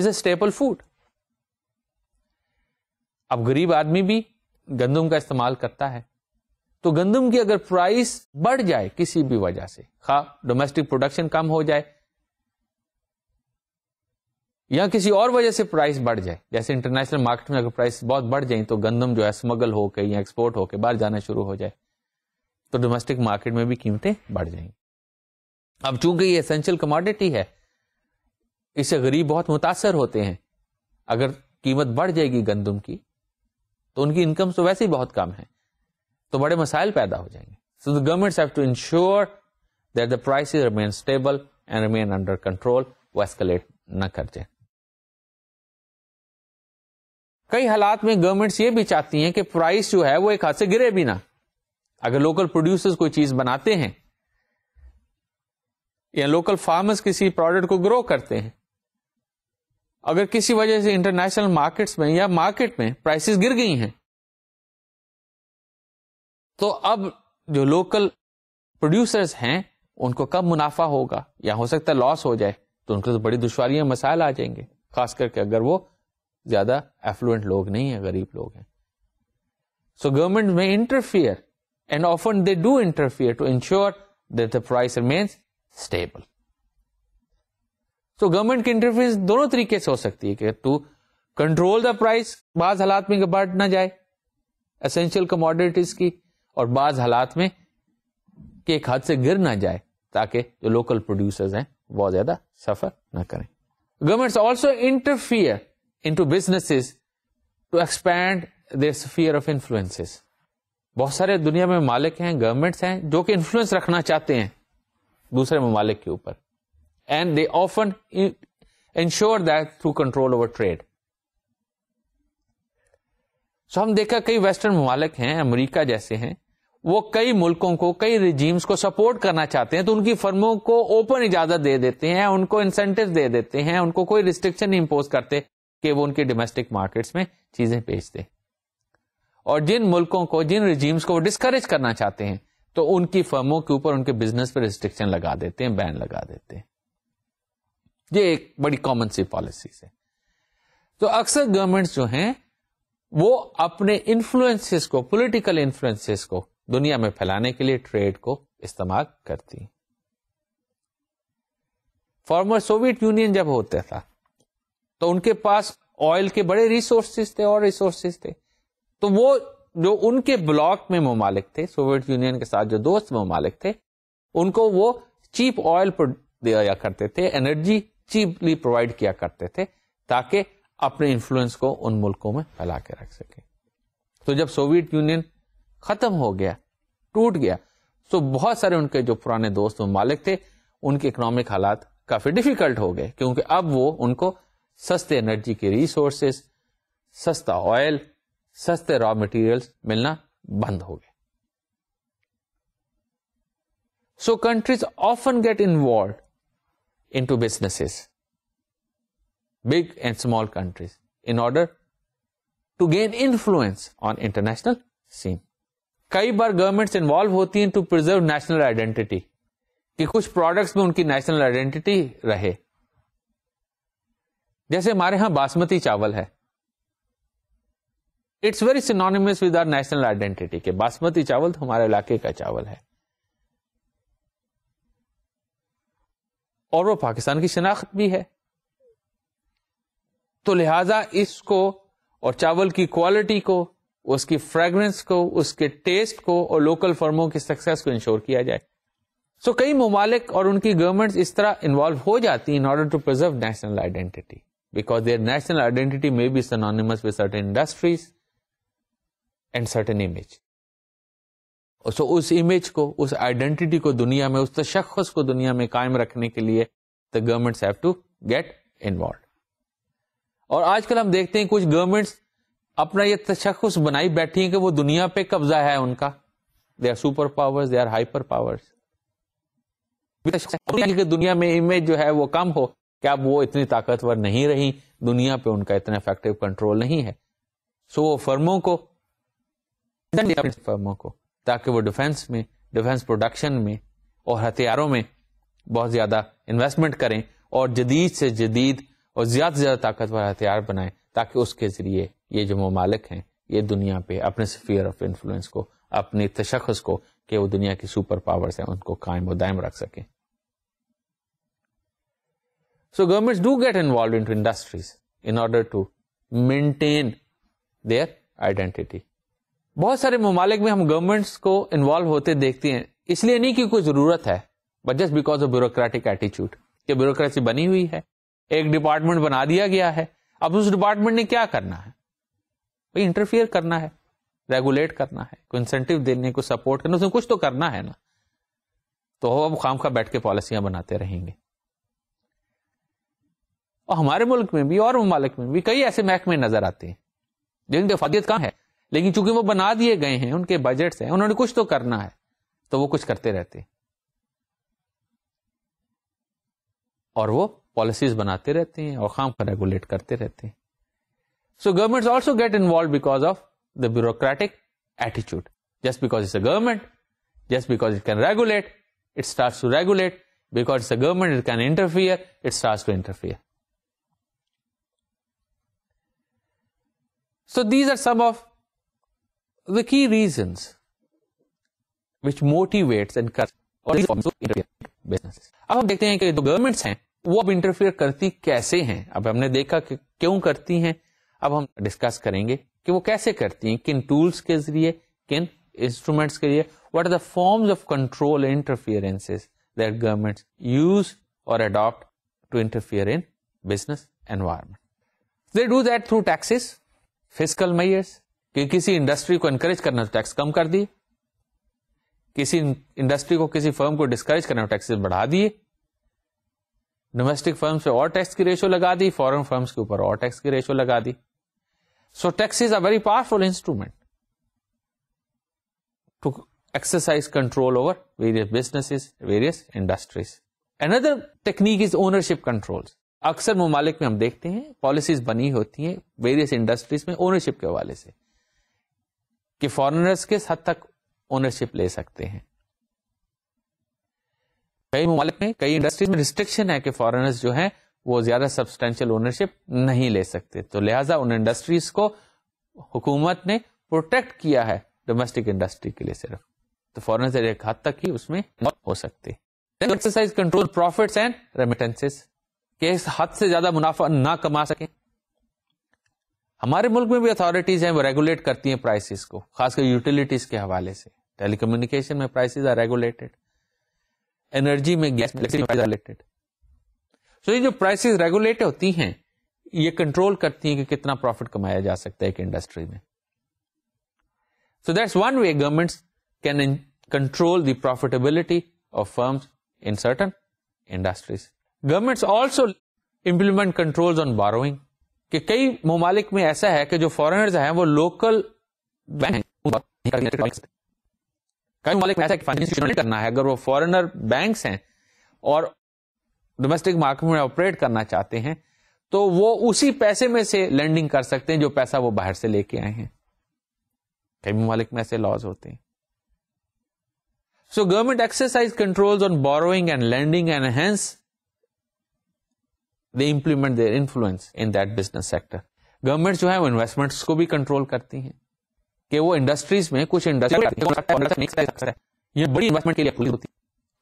A: is a staple food अब गरीब आदमी भी गंदम का इस्तेमाल करता है तो गंदम की अगर प्राइस बढ़ जाए किसी भी वजह से खा डोमेस्टिक प्रोडक्शन कम हो जाए या किसी और वजह से प्राइस बढ़ जाए जैसे इंटरनेशनल मार्केट में अगर प्राइस बहुत बढ़ जाए तो गंदम जो है स्मगल होकर या एक्सपोर्ट होकर बाहर जाना शुरू हो जाए तो डोमेस्टिक मार्केट में भी कीमतें बढ़ जाएंगी अब चूंकि ये एसेंशियल कमोडिटी है इससे गरीब बहुत मुतासर होते हैं अगर कीमत बढ़ जाएगी गंदम की तो उनकी इनकम तो वैसे ही बहुत कम है तो बड़े मसाइल पैदा हो जाएंगे so the government have to ensure that the prices remain stable and remain under control वो एस्केलेट न कर जाए कई हालात में गवर्नमेंट्स ये भी चाहती हैं कि प्राइस जो है वो एक हाथ से गिरे भी ना अगर लोकल प्रोड्यूसर्स कोई चीज बनाते हैं या लोकल फार्मर्स किसी प्रोडक्ट को ग्रो करते हैं अगर किसी वजह से इंटरनेशनल मार्केट्स में या मार्केट में प्राइसेस गिर गई हैं तो अब जो लोकल प्रोड्यूसर्स हैं उनको कब मुनाफा होगा या हो सकता है लॉस हो जाए तो उनको तो बड़ी दुश्वारियां मसाइल आ जाएंगे खास करके अगर वो ज्यादा एफ्लुएंट लोग नहीं है गरीब लोग हैं so government may interfere and often they do interfere to ensure that the price remains stable तो गवर्नमेंट की इंटरफेरेंस दोनों तरीके से हो सकती है कि टू कंट्रोल द प्राइस बाज हालात में बढ़ ना जाए एसेंशियल कमोडिटीज की और बाज हालात में के एक हाथ से गिर ना जाए ताकि जो लोकल प्रोड्यूसर्स हैं बहुत ज्यादा सफर ना करें governments also interfere into businesses to expand their sphere of influences बहुत सारे दुनिया में मालिक हैं गवर्नमेंट्स हैं जो कि इन्फ्लुएंस रखना चाहते हैं दूसरे ममालिक के ऊपर and they often ensure that through control over trade. So so, हम देखा कई वेस्टर्न ममालक हैं अमेरिका जैसे हैं वो कई मुल्कों को कई रिजीम्स को सपोर्ट करना चाहते हैं तो उनकी फर्मों को ओपन इजाजत दे देते हैं उनको इंसेंटिव दे देते हैं उनको कोई रिस्ट्रिक्शन नहीं इम्पोज करते कि वो उनके डोमेस्टिक मार्केट्स में चीजें बेचते और जिन मुल्कों को जिन रिजीम्स को वो डिस्करेज करना चाहते हैं तो उनकी फर्मों के ऊपर उनके बिजनेस पर रिस्ट्रिक्शन लगा देते हैं बैन लगा देते हैं ये एक बड़ी कॉमन सी पॉलिसी है तो अक्सर गवर्नमेंट्स जो हैं वो अपने इन्फ्लुएंसेस को पॉलिटिकल इन्फ्लुएंसेस को दुनिया में फैलाने के लिए ट्रेड को इस्तेमाल करती फॉर्मर सोवियत यूनियन जब होता था तो उनके पास ऑयल के बड़े रिसोर्सेज थे और रिसोर्सेज थे तो वो जो उनके ब्लॉक में ममालिक थे सोवियत यूनियन के साथ जो दोस्त ममालिक थे उनको वो चीप ऑयल पर दिया करते थे एनर्जी चीपली प्रोवाइड किया करते थे ताकि अपने इन्फ्लुएंस को उन मुल्कों में फैला के रख सके तो जब सोवियत यूनियन खत्म हो गया टूट गया तो बहुत सारे उनके जो पुराने दोस्त ममालिक थे उनके इकोनॉमिक हालात काफी डिफिकल्ट हो गए क्योंकि अब वो उनको सस्ते एनर्जी के रिसोर्सेस सस्ता ऑयल सस्ते रॉ मटेरियल्स मिलना बंद हो गए so countries often get involve into businesses, big and small countries, in order to gain influence on international scene. कई बार गवर्नमेंट्स इन्वॉल्व होती हैं टू प्रिजर्व नेशनल आइडेंटिटी कि कुछ प्रोडक्ट्स में उनकी नेशनल आइडेंटिटी रहे जैसे हमारे यहां बासमती चावल है it's very synonymous with our national identity के बासमती चावल तो हमारे इलाके का चावल है और वो पाकिस्तान की शनाख्त भी है तो लिहाजा इसको और चावल की क्वालिटी को उसकी फ्रेग्रेंस को उसके टेस्ट को और लोकल फर्मों की सक्सेस को इंश्योर किया जाए सो so, कई ममालिक और उनकी गवर्नमेंट इस तरह इन्वॉल्व हो जाती in order to preserve national identity because their national identity may be synonymous with certain industries and certain image so उस इमेज को उस आइडेंटिटी को दुनिया में उस तशखस को दुनिया में कायम रखने के लिए the governments have to get involve और आजकल हम देखते हैं कुछ गवर्नमेंट्स अपना ये तशखस बनाई बैठी है कि वो दुनिया पे कब्जा है उनका they are super powers they are hyper powers कि दुनिया में इमेज जो है वो कम हो कि अब वो इतनी ताकतवर नहीं रही दुनिया पे उनका इतना इफेक्टिव कंट्रोल नहीं है सो वो फर्मों को फर्मों को ताकि वो डिफेंस में डिफेंस प्रोडक्शन में और हथियारों में बहुत ज़्यादा इन्वेस्टमेंट करें और जदीद से जदीद और ज़्यादा से ज़्यादा ताकतवर हथियार बनाएं ताकि उसके ज़रिए ये जो ममालिक हैं ये दुनिया पे अपने स्फीयर ऑफ इन्फ्लुएंस को अपने तशखस को कि वो दुनिया की सुपर पावर्स हैं उनको कायम व दायम रख सकें so governments do get involve in into industries in order to maintain their identity बहुत सारे ममालिक में हम गवर्नमेंट्स को इन्वॉल्व होते देखते हैं इसलिए नहीं कि कोई जरूरत है but just because of bureaucratic attitude कि ब्यूरोक्रेसी बनी हुई है एक डिपार्टमेंट बना दिया गया है अब उस डिपार्टमेंट ने क्या करना है भाई इंटरफियर करना है रेगुलेट करना है को इंसेंटिव देने को सपोर्ट करना उसने कुछ तो करना है ना तो अब खाम खा बैठ के पॉलिसियां बनाते रहेंगे और हमारे मुल्क में भी और ममालिक में भी कई ऐसे महकमे नजर आते हैं जिनकी फदियत कहां है लेकिन चूंकि वो बना दिए गए हैं उनके बजट्स हैं उन्होंने कुछ तो करना है तो वो कुछ करते रहते और वो पॉलिसीज बनाते रहते हैं और खाम को रेगुलेट करते रहते हैं so government also get involve because of the bureaucratic attitude just because it's a government just because it can regulate it start to regulate because it's a government it can interfere it start to interfere so these are some of the key reasons which motivates and और interfere business अब हम देखते हैं कि जो governments हैं वो अब इंटरफियर करती कैसे हैं अब हमने देखा कि क्यों करती हैं अब हम डिस्कस करेंगे कि वो कैसे करती हैं किन टूल्स के जरिए किन इंस्ट्रूमेंट्स के लिए what are the forms of control interferences that governments use और adopt to interfere in business environment they do that through taxes fiscal measures कि किसी इंडस्ट्री को एनकरेज करना तो टैक्स कम कर दिए किसी इंडस्ट्री को किसी फर्म को डिस्करेज करना टैक्सेस बढ़ा दिए डोमेस्टिक फर्म्स पे और टैक्स की रेशियो लगा दी फॉरेन फर्म्स के ऊपर और टैक्स की रेशियो लगा दी सो tax is a very powerful instrument to exercise control over various businesses, various industries. Another technique is ownership controls. अक्सर ममालिक में हम देखते हैं पॉलिसीज बनी होती हैं वेरियस इंडस्ट्रीज में ओनरशिप के हवाले से कि फॉरेनर्स किस हद तक ओनरशिप ले सकते हैं कई ममालिक में कई इंडस्ट्रीज में रिस्ट्रिक्शन है कि फॉरनर्स जो है वो ज्यादा सब्सटैंशियल ओनरशिप नहीं ले सकते तो लिहाजा उन इंडस्ट्रीज को हुकूमत ने प्रोटेक्ट किया है डोमेस्टिक इंडस्ट्री के लिए सिर्फ तो फॉरनर्स एक हद तक ही उसमें हो सकते exercise control profits and remittances के हद से ज्यादा मुनाफा ना कमा सके हमारे मुल्क में भी अथॉरिटीज हैं वो रेगुलेट करती हैं प्राइसेस को खासकर यूटिलिटीज के हवाले से टेलीकम्युनिकेशन में प्राइसेस आर रेगुलेटेड एनर्जी में गैस में रेगुलेटेड सो ये जो प्राइसेस रेगुलेट होती हैं ये कंट्रोल करती हैं कि कितना प्रॉफिट कमाया जा सकता है एक इंडस्ट्री में so that's one way governments can control the profitability of firms in certain industries governments also implement controls on borrowing कि कई ममालिक में ऐसा है कि जो फॉरनर्स हैं वो लोकल बैंक कई ममालिक में ऐसा फाइनेंस करना है अगर वो फॉरनर बैंक हैं और डोमेस्टिक मार्केट में ऑपरेट करना चाहते हैं तो वो उसी पैसे में से लैंडिंग कर सकते हैं जो पैसा वो बाहर से लेके आए हैं कई ममालिक में ऐसे लॉज होते हैं so government exercise controls on borrowing and lending and hence they implement their influence in that business sector government जो है वो इन्वेस्टमेंट्स को भी कंट्रोल करती है कि वो इंडस्ट्रीज में कुछ इंडस्ट्री ये बड़ी इन्वेस्टमेंट के लिए खुली होती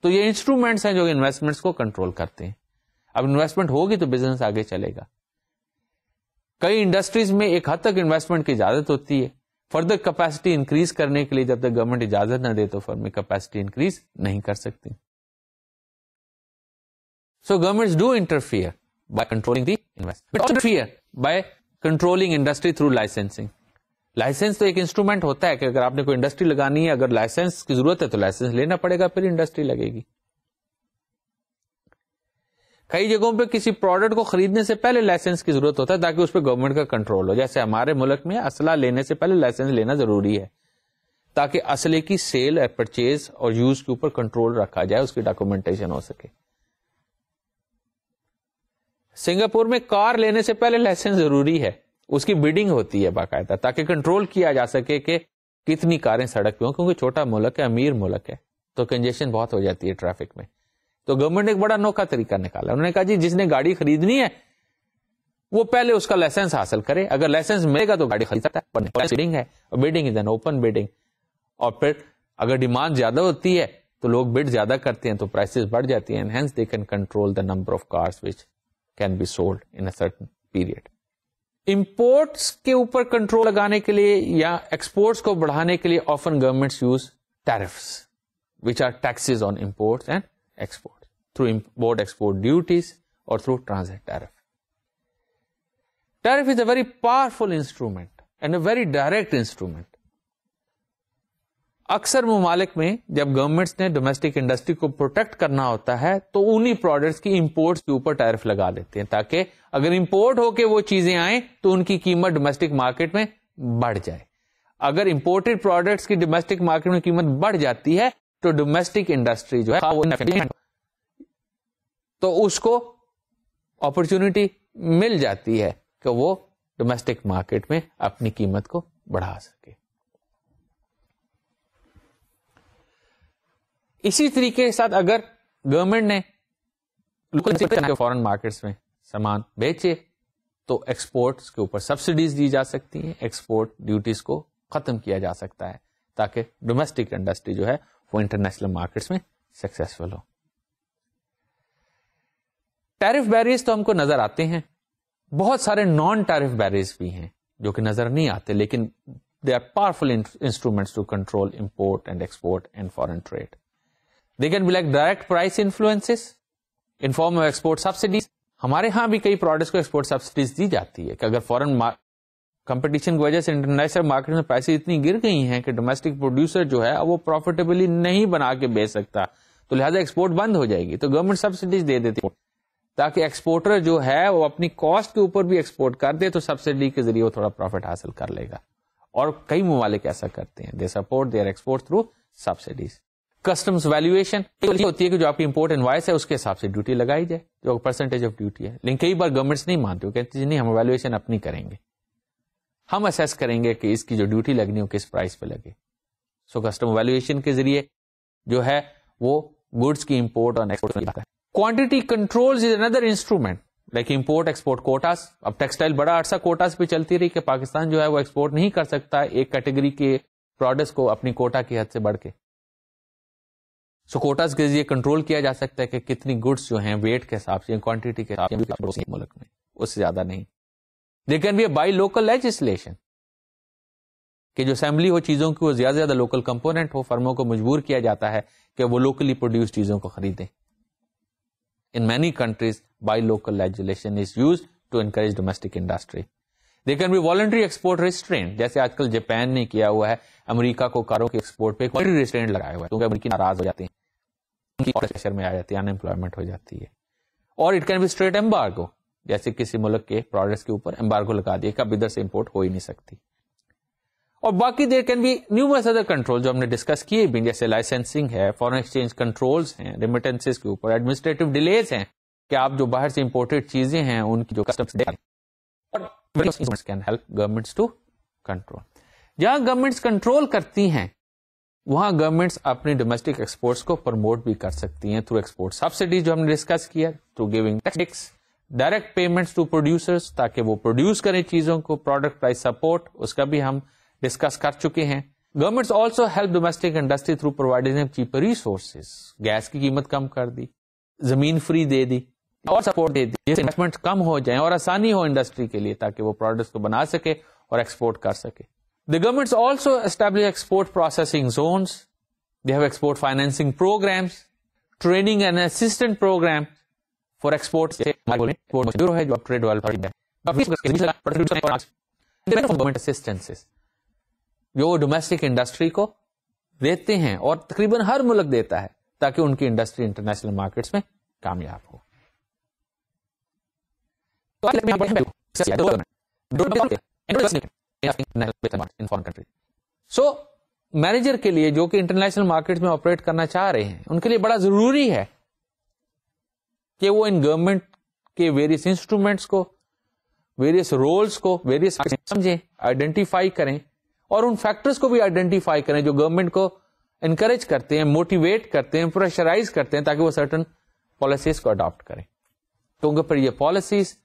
A: तो ये इंस्ट्रूमेंट्स हैं जो इन्वेस्टमेंट्स को कंट्रोल करते हैं अब इन्वेस्टमेंट होगी तो बिजनेस आगे चलेगा कई इंडस्ट्रीज में एक हद तक इन्वेस्टमेंट की इजाजत होती है फर्दर कैपेसिटी इंक्रीज करने के लिए जब तक गवर्नमेंट इजाजत ना दे तो फर्म में कैपेसिटी इंक्रीज नहीं कर सकती so governments do interfere by controlling the investment. But also fear by controlling industry through licensing. License तो एक इंस्ट्रूमेंट होता है कि अगर आपने कोई इंडस्ट्री लगानी है अगर लाइसेंस की जरूरत है तो लाइसेंस लेना पड़ेगा फिर इंडस्ट्री लगेगी कई जगहों पे किसी प्रोडक्ट को खरीदने से पहले लाइसेंस की जरूरत होता है ताकि उस पर गवर्नमेंट का कंट्रोल हो जैसे हमारे मुल्क में असला लेने से पहले लाइसेंस लेना जरूरी है ताकि असले की सेल और परचेज और यूज के ऊपर कंट्रोल रखा जाए उसकी डॉक्यूमेंटेशन हो सके सिंगापुर में कार लेने से पहले लाइसेंस जरूरी है उसकी बिडिंग होती है बाकायदा ताकि कंट्रोल किया जा सके कि कितनी कारें सड़क पे हों क्योंकि छोटा मुल्क है अमीर मुल्क है तो कंजेशन बहुत हो जाती है ट्रैफिक में तो गवर्नमेंट ने एक बड़ा नौका तरीका निकाला उन्होंने कहा जी जिसने गाड़ी खरीदनी है वो पहले उसका लाइसेंस हासिल करे अगर लाइसेंस मिलेगा तो गाड़ी खरीद सकता है बिडिंग है और bidding is an open bidding और फिर अगर डिमांड ज्यादा होती है तो लोग बिड ज्यादा करते हैं तो प्राइसेस बढ़ जाती है and hence they can control the number of cars which can be sold in a certain period imports के ऊपर कंट्रोल लगाने के लिए या एक्सपोर्ट्स को बढ़ाने के लिए often governments use tariffs which are taxes on imports and export through import export duties और through transit tariff tariff is a very powerful instrument and a very direct instrument अक्सर ममालिक में जब गवर्नमेंट्स ने डोमेस्टिक इंडस्ट्री को protect करना होता है तो उन्हीं प्रोडक्ट्स की इंपोर्ट्स के ऊपर टैरिफ लगा देते हैं ताकि अगर इंपोर्ट होके वो चीजें आए तो उनकी कीमत डोमेस्टिक मार्केट में बढ़ जाए अगर इंपोर्टेड प्रोडक्ट्स की डोमेस्टिक मार्केट में कीमत बढ़ जाती है तो डोमेस्टिक इंडस्ट्री जो है वो तो उसको अपॉर्चुनिटी मिल जाती है कि वो डोमेस्टिक मार्केट में अपनी कीमत को बढ़ा सके इसी तरीके के साथ अगर गवर्नमेंट ने फॉरन मार्केट्स में सामान बेचे तो एक्सपोर्ट्स के ऊपर सब्सिडीज दी जा सकती है एक्सपोर्ट ड्यूटीज को खत्म किया जा सकता है ताकि डोमेस्टिक इंडस्ट्री जो है वो इंटरनेशनल मार्केट्स में सक्सेसफुल हो टैरिफ बैरियर्स तो हमको नजर आते हैं बहुत सारे नॉन टैरिफ बैरियर्स भी हैं जो कि नजर नहीं आते लेकिन they are powerful instruments to control import and export and foreign trade they can be like direct price influences in form of export subsidies हमारे यहां भी कई प्रोडक्ट्स को एक्सपोर्ट सब्सिडीज दी जाती है कि अगर फॉरन कंपटीशन की वजह से इंटरनेशनल मार्केट में प्राइसेस इतनी गिर गई हैं कि डोमेस्टिक प्रोड्यूसर जो है वो प्रॉफिटेबली नहीं बना के बेच सकता तो लिहाजा एक्सपोर्ट बंद हो जाएगी तो गवर्नमेंट सब्सिडीज दे देती है ताकि एक्सपोर्टर जो है वो अपनी कॉस्ट के ऊपर भी एक्सपोर्ट कर दे तो सब्सिडी के जरिए वो थोड़ा प्रॉफिट हासिल कर लेगा और कई ममालिक ऐसा करते हैं they support their export through subsidies customs valuation होती है कि जो आपकी इंपोर्ट इन्वाइस है उसके हिसाब से ड्यूटी लगाई जाए जो परसेंटेज ऑफ ड्यूटी है लेकिन कई बार गवर्नमेंट्स नहीं मानते वो कहते नहीं हम वैल्यूएशन अपनी करेंगे हम असेस करेंगे कि इसकी जो ड्यूटी लगनी हो किस प्राइस पे लगे सो कस्टम वैल्यूएशन के जरिए जो है वो गुड्स की इंपोर्ट और export quantity control is another instrument like import export quotas अब टेक्सटाइल बड़ा अरसा कोटास पे चलती रही कि पाकिस्तान जो है वो एक्सपोर्ट नहीं कर सकता एक कैटेगरी के प्रोडक्ट्स को अपनी कोटा की हद से बढ़ के सो कोटास के जरिए कंट्रोल किया जा सकता है कि कितनी गुड्स जो हैं वेट के हिसाब से क्वांटिटी के हिसाब से मुल्क में उससे ज्यादा नहीं there can be buy local legislation कि जो असेंबली हो चीजों की वो ज्यादा से ज्यादा लोकल कंपोनेंट हो फर्मों को मजबूर किया जाता है कि वो लोकली प्रोड्यूस चीजों को खरीदें in many countries buy local legislation is use to encourage domestic industry they can be voluntary export restraint जैसे आजकल जापान ने किया हुआ है अमेरिका को कारों के एक्सपोर्ट पे वॉलंटरी रिस्ट्रेंट लगाया हुआ है क्योंकि अमेरिकी नाराज हो जाते हैं की प्रेशर में आ जाती है अनएम्प्लॉयमेंट हो जाती है और it can be straight embargo जैसे किसी मुल्क के प्रोडक्ट के ऊपर एम्बार्गो लगा दिया कि इधर से इंपोर्ट हो ही नहीं सकती और बाकी there can be numerous other control जो हमने डिस्कस किए भी जैसे लाइसेंसिंग है फॉरेन एक्सचेंज कंट्रोल्स हैं रिमिटेंसेस के ऊपर एडमिनिस्ट्रेटिव डिलेज है कि आप जो बाहर से इंपोर्टेड चीजें हैं उनकी जो कस्टम्स और can help governments to control जहां गवर्नमेंट्स कंट्रोल करती हैं वहां गवर्नमेंट्स अपनी डोमेस्टिक एक्सपोर्ट्स को प्रमोट भी कर सकती हैं थ्रू एक्सपोर्ट सब्सिडी जो हमने डिस्कस किया through giving tax direct payments to producers ताकि वो प्रोड्यूस करें चीजों को प्रोडक्ट प्राइस सपोर्ट उसका भी हम डिस्कस कर चुके हैं governments also help domestic industry through providing cheaper resources gas की कीमत कम कर दी जमीन फ्री दे दी और सपोर्ट दे दी जिससे इन्वेस्टमेंट कम हो जाए और आसानी हो इंडस्ट्री के लिए ताकि वो प्रोडक्ट्स को बना सके और एक्सपोर्ट कर सके The governments also establish export processing zones. They have export financing programs, training and assistant program for exports. bureau है जो आप trade वाले पार्टी में गवर्नमेंट असिस्टेंसेस जो डोमेस्टिक इंडस्ट्री को देते हैं और तकरीबन हर मुल्क देता है ताकि उनकी इंडस्ट्री इंटरनेशनल मार्केट्स में कामयाब हो तो सो मैनेजर के लिए जो कि इंटरनेशनल मार्केट में ऑपरेट करना चाह रहे हैं उनके लिए बड़ा जरूरी है कि वो इन गवर्नमेंट के वेरियस इंस्ट्रूमेंट्स को वेरियस रोल्स को वेरियस समझें आइडेंटिफाई करें और उन फैक्टर्स को भी आइडेंटिफाई करें जो गवर्नमेंट को इनकरेज करते हैं मोटिवेट करते हैं प्रेशराइज करते हैं ताकि वो सर्टन पॉलिसीज को अडॉप्ट करें तो उनके पर ये पॉलिसीज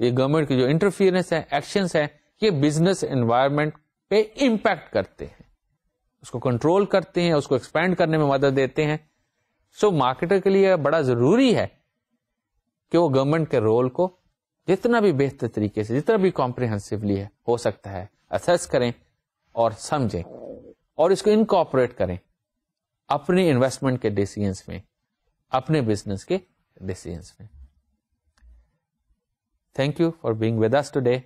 A: ये गवर्नमेंट की जो इंटरफियरेंस है एक्शन है के बिजनेस एनवायरमेंट पे इम्पैक्ट करते हैं उसको कंट्रोल करते हैं उसको एक्सपैंड करने में मदद देते हैं सो so, मार्केटर के लिए बड़ा जरूरी है कि वो गवर्नमेंट के रोल को जितना भी बेहतर तरीके से जितना भी कॉम्प्रिहेंसिवली है हो सकता है असेस करें और समझें और इसको इनकॉपरेट करें अपने इन्वेस्टमेंट के डिसीजंस में अपने बिजनेस के डिसीजंस में thank you for being with us today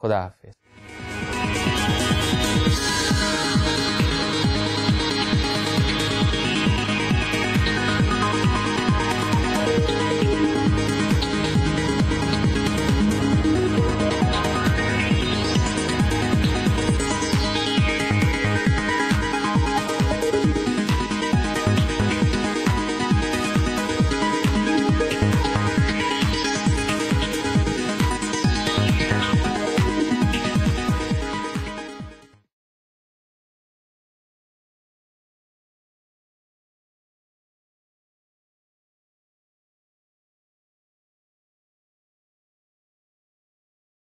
A: खुदा हाफिज